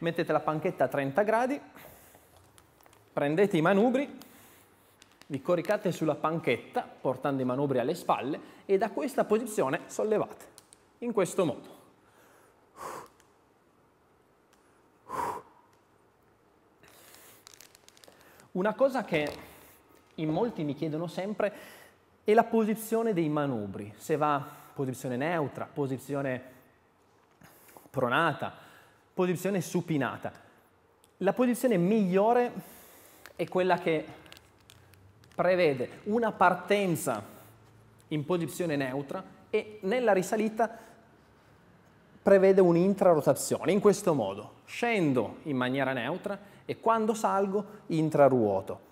mettete la panchetta a 30 gradi, prendete i manubri, vi coricate sulla panchetta portando i manubri alle spalle e da questa posizione sollevate, in questo modo. Una cosa che in molti mi chiedono sempre è la posizione dei manubri, se va posizione neutra, posizione pronata, posizione supinata. La posizione migliore è quella che prevede una partenza in posizione neutra e nella risalita prevede un'intrarotazione, in questo modo. Scendo in maniera neutra e quando salgo intraruoto.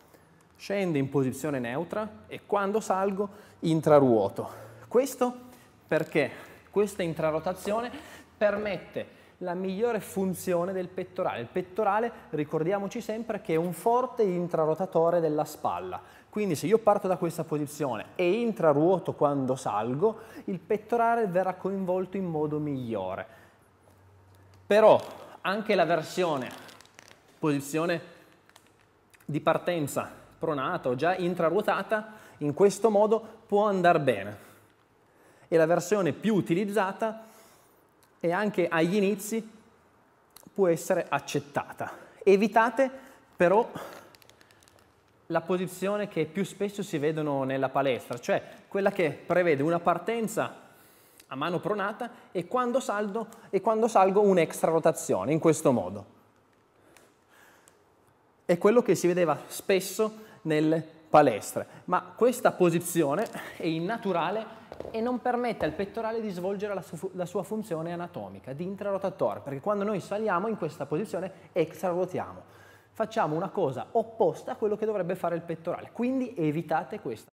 Scendo in posizione neutra e quando salgo intraruoto. Questo perché questa intrarotazione permette la migliore funzione del pettorale. Il pettorale, ricordiamoci sempre, che è un forte intrarotatore della spalla. Quindi se io parto da questa posizione e intraruoto quando salgo, il pettorale verrà coinvolto in modo migliore. Però anche la versione, posizione di partenza pronata o già intraruotata, in questo modo può andare bene. E la versione più utilizzata e anche agli inizi può essere accettata. Evitate però la posizione che più spesso si vedono nella palestra, cioè quella che prevede una partenza a mano pronata e quando, saldo, e quando salgo un'extra rotazione, in questo modo. È quello che si vedeva spesso nelle palestre, ma questa posizione è innaturale e non permette al pettorale di svolgere la, su la sua funzione anatomica di intrarotatore, perché quando noi saliamo in questa posizione extrarotiamo. Facciamo una cosa opposta a quello che dovrebbe fare il pettorale, quindi evitate questa.